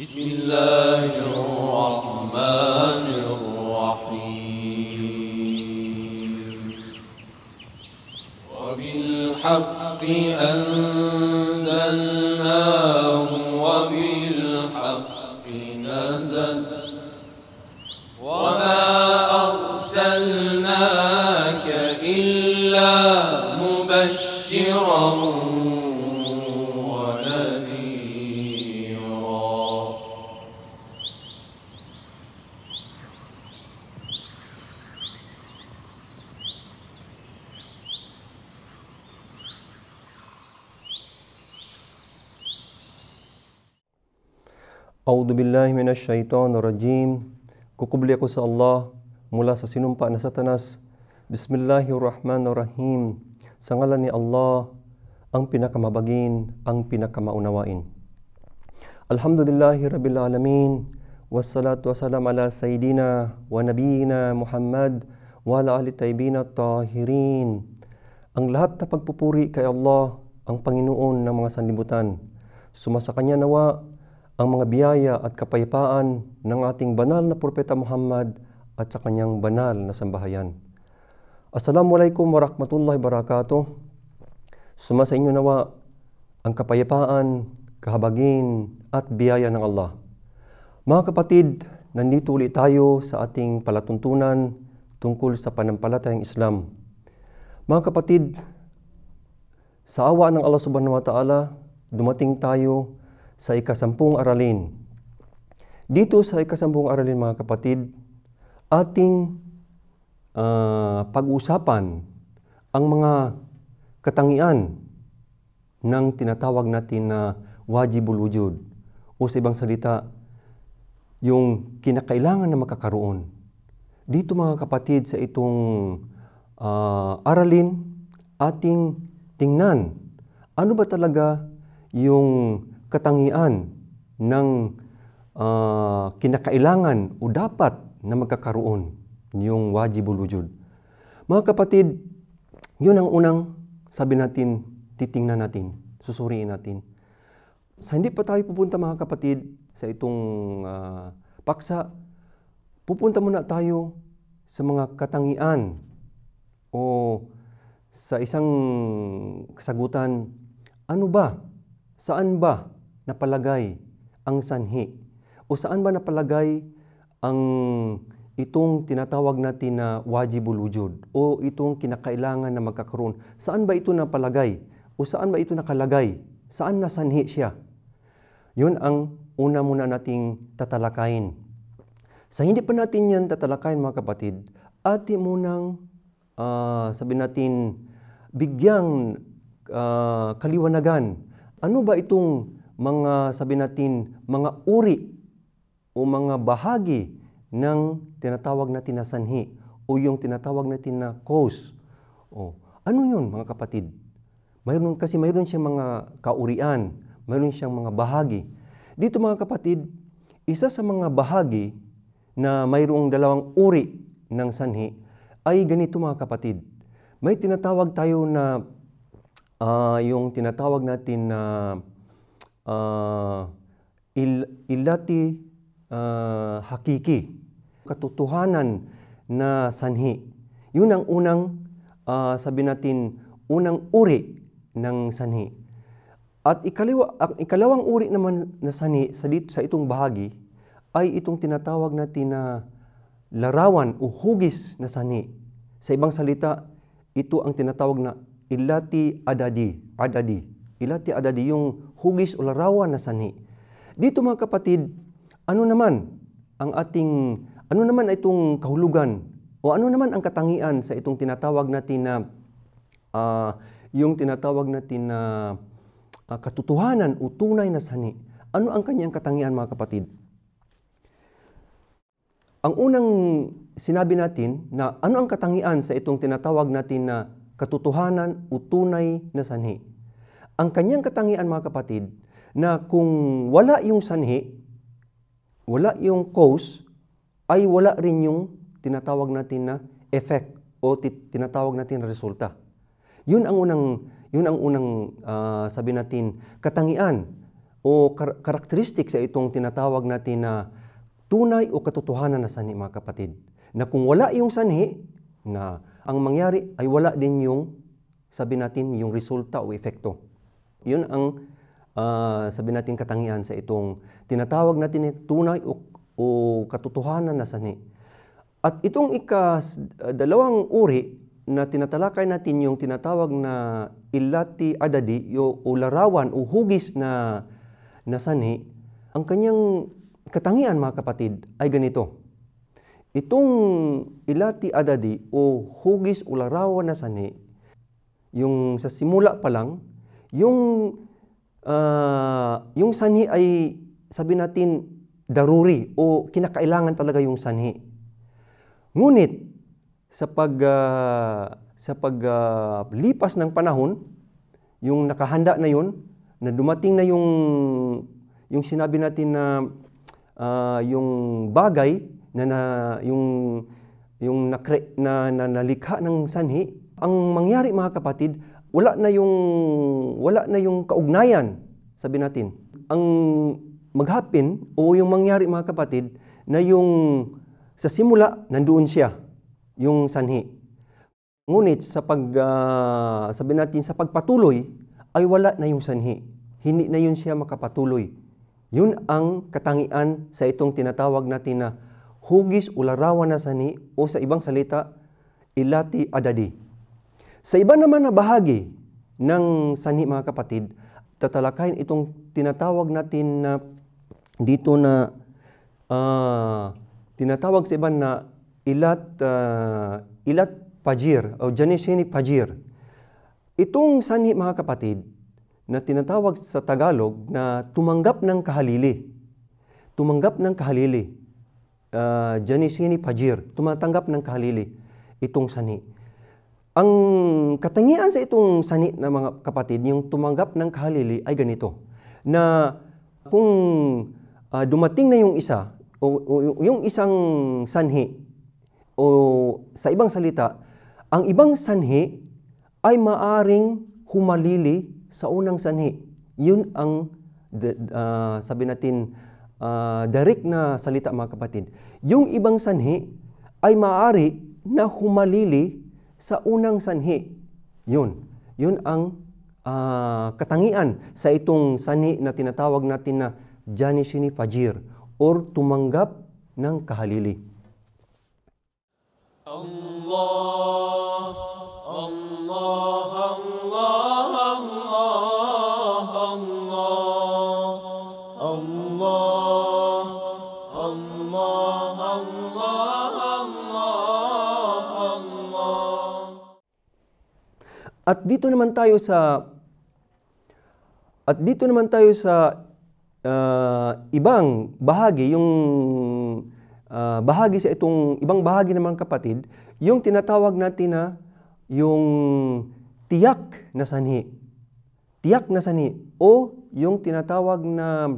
بسم الله الرحمن الرحيم وبالحق أنزلناه وبالحق نزل وما أرسلناك إلا مبشرا A'udhu billahi minash shaitan rajim. Kukubli ako sa Allah mula sa sinumpa na satanas. Bismillahirrahmanirrahim. Sa ngalan ni Allah, ang pinakamabagin, ang pinakamaunawain. Alhamdulillahi Rabbil Alamin. Wassalatu wassalam ala Sayyidina wa Nabiyina Muhammad wa ala ahli tayyibina tahirin. Ang lahat na pagpupuri kay Allah, ang Panginoon ng mga sanlibutan. Sumasakanya nawa ang mga biyaya at kapayapaan ng ating banal na Propeta Muhammad at sa kanyang banal na sambahayan. Assalamualaikum warahmatullahi wabarakatuh. Suma sa inyo nawa ang kapayapaan, kahabagin at biyaya ng Allah. Mga kapatid, nandito ulit tayo sa ating palatuntunan tungkol sa panampalatayang Islam. Mga kapatid, sa awa ng Allah subhanahu wa ta'ala, dumating tayo sa ikasampung aralin. Dito sa ikasampung aralin mga kapatid, ating uh, pag-usapan ang mga katangian ng tinatawag natin na wajibul wujud o sa ibang salita, yung kinakailangan na makakaroon. Dito mga kapatid sa itong uh, aralin, ating tingnan ano ba talaga yung katangian ng uh, kinakailangan o dapat na magkakaroon yung wajibul wujud. Mga kapatid, yun ang unang sabi natin, titingnan natin, susuriin natin. Sa hindi pa tayo pupunta mga kapatid sa itong uh, paksa, pupunta muna tayo sa mga katangian o sa isang kasagutan, ano ba? Saan ba napalagay ang sanhi? O saan ba napalagay ang itong tinatawag natin na wajibul wujud o itong kinakailangan na magkakaroon? Saan ba ito napalagay? O saan ba ito nakalagay? Saan nasanhi siya? Yun ang una muna nating tatalakayin. Sa hindi pa natin yan tatalakayin mga kapatid, ati munang uh, sabi natin bigyang uh, kaliwanagan. Ano ba itong mga sabi natin, mga uri o mga bahagi ng tinatawag natin na sanhi o yung tinatawag natin na cause. O, ano yun mga kapatid? Mayroon, kasi mayroon siyang mga kaurian, mayroon siyang mga bahagi. Dito mga kapatid, isa sa mga bahagi na mayroong dalawang uri ng sanhi ay ganito mga kapatid. May tinatawag tayo na uh, yung tinatawag natin na uh, uh, ilati uh, hakiki, katotohanan na sanhi. Yun ang unang, uh, sabi natin, unang uri ng sanhi. At ikalawa, ang ikalawang uri naman na sanhi sa, dito, sa itong bahagi ay itong tinatawag natin na larawan o hugis na sanhi. Sa ibang salita, ito ang tinatawag na ilati adadi, adadi. Ilati di yung hugis o larawan na sani. Dito mga kapatid, ano naman ang ating, ano naman itong kahulugan o ano naman ang katangian sa itong tinatawag natin na uh, yung tinatawag natin na uh, katotohanan o tunay na sani. Ano ang kanyang katangian mga kapatid? Ang unang sinabi natin na ano ang katangian sa itong tinatawag natin na katotohanan o tunay na sanhi ang kanyang katangian mga kapatid na kung wala yung sanhi, wala yung cause, ay wala rin yung tinatawag natin na effect o tinatawag natin na resulta. Yun ang unang yun ang unang uh, sabi natin katangian o kar- karakteristik sa itong tinatawag natin na tunay o katotohanan na sanhi mga kapatid. Na kung wala yung sanhi na ang mangyari ay wala din yung sabi natin yung resulta o epekto. Yun ang uh, sabi natin katangian sa itong tinatawag natin na tunay o, o katotohanan na sani. At itong ika ah, dalawang uri na tinatalakay natin yung tinatawag na ilati adadi o larawan o hugis na na sani, ang kanyang katangian mga kapatid ay ganito. Itong ilati adadi o hugis o larawan na sani, yung sa simula pa lang, yung, uh, yung sanhi ay, sabi natin, daruri o kinakailangan talaga yung sanhi. Ngunit, sa pag, uh, sa paglipas ah, uh, ng panahon, yung nakahanda na yun, na dumating na yung, yung sinabi natin na uh, yung bagay na, na yung yung na, na, na, nalikha ng sanhi, ang mangyari mga kapatid wala na yung wala na yung kaugnayan, sabi natin. Ang maghapin o yung mangyari mga kapatid na yung sa simula nandoon siya yung sanhi. Ngunit sa pag uh, sabi natin sa pagpatuloy ay wala na yung sanhi. Hindi na yun siya makapatuloy. Yun ang katangian sa itong tinatawag natin na hugis ularawan na sanhi o sa ibang salita ilati adadi. Sa iba naman na bahagi ng sani mga kapatid, tatalakayin itong tinatawag natin na dito na uh, tinatawag sa iba na ilat uh, ilat pajir o janisini pajir. Itong sani mga kapatid na tinatawag sa Tagalog na tumanggap ng kahalili. Tumanggap ng kahalili. Uh, ah, janisini pajir, tumatanggap ng kahalili itong sani. Ang katangian sa itong sani na mga kapatid, yung tumanggap ng kahalili ay ganito, na kung uh, dumating na yung isa, o, o yung isang sanhi, o sa ibang salita, ang ibang sanhi ay maaring humalili sa unang sanhi. Yun ang uh, sabi natin uh, direct na salita mga kapatid. Yung ibang sanhi ay maari na humalili sa unang sanhi. Yun. Yun ang uh, katangian sa itong sanhi na tinatawag natin na Janishini Fajir or tumanggap ng kahalili. Allah At dito naman tayo sa at dito naman tayo sa uh, ibang bahagi, yung uh, bahagi sa itong ibang bahagi naman kapatid, yung tinatawag natin na yung tiyak na sanhi. Tiyak na sanhi o yung tinatawag na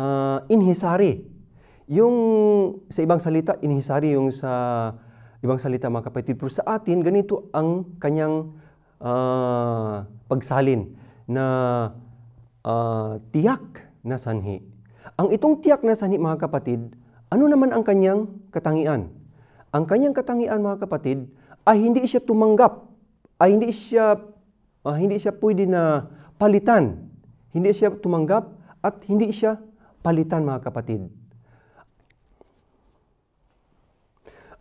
uh, inhisari. Yung sa ibang salita, inhisari yung sa ibang salita mga kapatid. Pero sa atin, ganito ang kanyang uh, pagsalin na uh, tiyak na sanhi. Ang itong tiyak na sanhi mga kapatid, ano naman ang kanyang katangian? Ang kanyang katangian mga kapatid ay hindi siya tumanggap, ay hindi siya uh, hindi siya pwede na palitan. Hindi siya tumanggap at hindi siya palitan mga kapatid.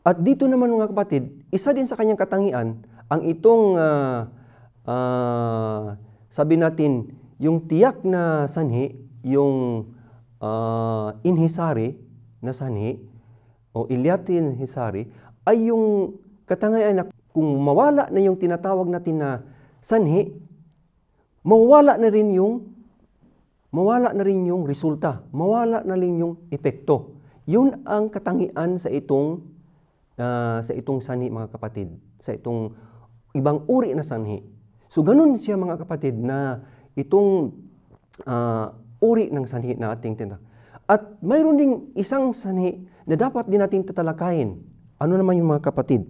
At dito naman mga kapatid, isa din sa kanyang katangian ang itong uh, uh, sabi natin, yung tiyak na sanhi, yung uh, inhisari na sanhi, o ilyatin hisari, ay yung katangayan na kung mawala na yung tinatawag natin na sanhi, mawala na rin yung mawala na rin yung resulta, mawala na rin yung epekto. Yun ang katangian sa itong uh, sa itong sani mga kapatid, sa itong ibang uri na sanhi. So ganun siya mga kapatid na itong uh, uri ng sanhi na ating tinatag. At mayroon ding isang sanhi na dapat din natin tatalakayin. Ano naman yung mga kapatid?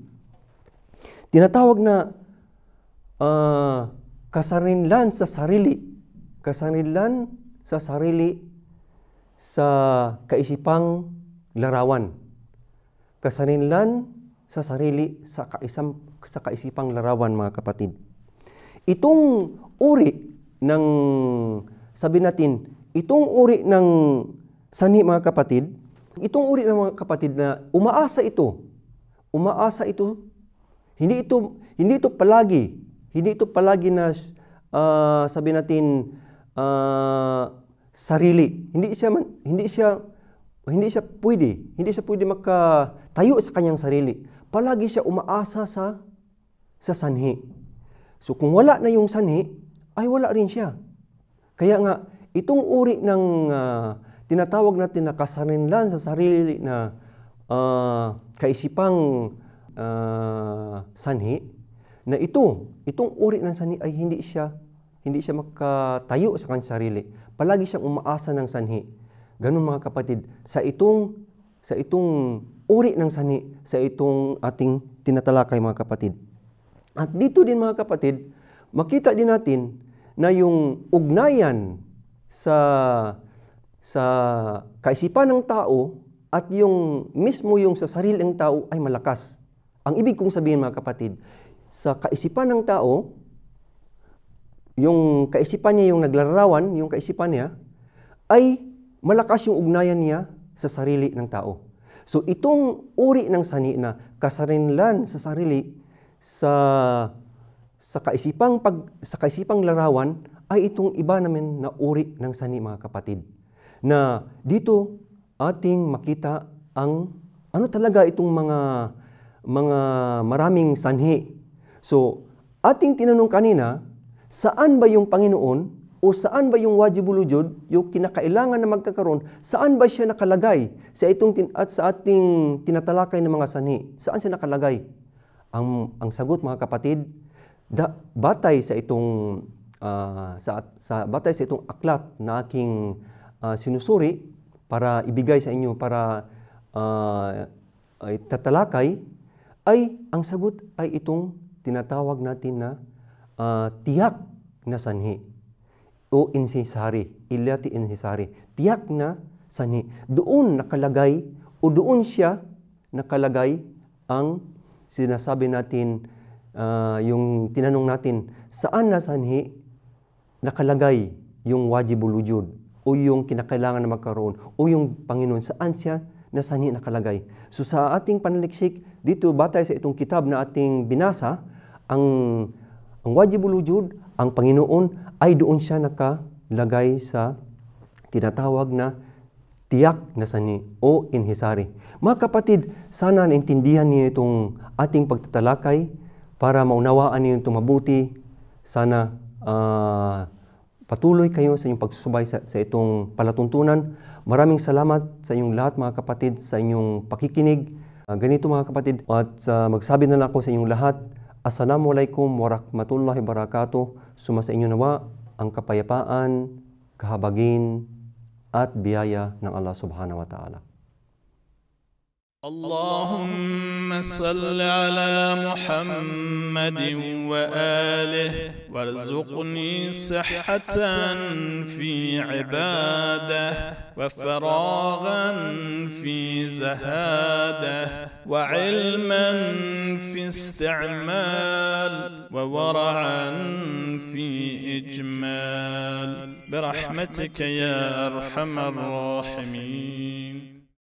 Tinatawag na uh, kasarinlan sa sarili. Kasarinlan sa sarili sa kaisipang larawan. Kasarinlan sa sarili sa, kaisang, sa kaisipang larawan mga kapatid. Itong uri ng, sabi natin, itong uri ng sani mga kapatid, itong uri ng mga kapatid na umaasa ito, umaasa ito, hindi ito, hindi ito palagi, hindi ito palagi na uh, sabi natin uh, sarili. Hindi siya hindi siya hindi siya pwede, hindi siya pwede makatayo sa kanyang sarili palagi siya umaasa sa sa sanhi. So kung wala na yung sanhi, ay wala rin siya. Kaya nga, itong uri ng uh, tinatawag natin na kasarinlan sa sarili na uh, kaisipang uh, sanhi, na ito, itong uri ng sanhi ay hindi siya hindi siya makatayo sa kanyang sarili. Palagi siyang umaasa ng sanhi. Ganun mga kapatid, sa itong sa itong uri ng sani sa itong ating tinatalakay mga kapatid. At dito din mga kapatid, makita din natin na yung ugnayan sa sa kaisipan ng tao at yung mismo yung sa sarili ng tao ay malakas. Ang ibig kong sabihin mga kapatid, sa kaisipan ng tao, yung kaisipan niya, yung naglalarawan, yung kaisipan niya, ay malakas yung ugnayan niya sa sarili ng tao. So itong uri ng sani na kasarinlan sa sarili sa sa kaisipang pag sa kaisipang larawan ay itong iba namin na uri ng sani mga kapatid. Na dito ating makita ang ano talaga itong mga mga maraming sanhi. So, ating tinanong kanina, saan ba yung Panginoon o saan ba yung wajibul wujud, yung kinakailangan na magkakaroon, saan ba siya nakalagay sa itong tin- at sa ating tinatalakay ng mga sani? Saan siya nakalagay? Ang ang sagot mga kapatid, da, batay sa itong uh, sa, sa batay sa itong aklat na aking uh, sinusuri para ibigay sa inyo para uh, ah, ay tatalakay ay ang sagot ay itong tinatawag natin na uh, tiyak na sanhi o inhisari, ilyati inhisari. Tiyak na sani. Doon nakalagay o doon siya nakalagay ang sinasabi natin, uh, yung tinanong natin, saan nasanhi nakalagay yung wajibul wujud o yung kinakailangan na magkaroon o yung Panginoon, saan siya nasanhi nakalagay. So sa ating panaliksik, dito batay sa itong kitab na ating binasa, ang, ang wajibul wujud, ang Panginoon, ay doon siya nakalagay sa tinatawag na tiyak na sani o inhisari. Mga kapatid, sana naintindihan niyo itong ating pagtatalakay para maunawaan niyo itong mabuti. Sana uh, patuloy kayo sa inyong pagsusubay sa, sa itong palatuntunan. Maraming salamat sa inyong lahat mga kapatid, sa inyong pakikinig. Uh, ganito mga kapatid, at uh, magsabi na lang ako sa inyong lahat, Assalamualaikum warahmatullahi wabarakatuh. Suma sa inyo nawa ang kapayapaan, kahabagin, at biyaya ng Allah subhanahu wa ta'ala. Allahumma salli ala Muhammad wa وآله warzuqni sihhatan fi ibadah. وفراغا في زهاده وعلما في استعمال وورعا في إجمال برحمتك يا أرحم الراحمين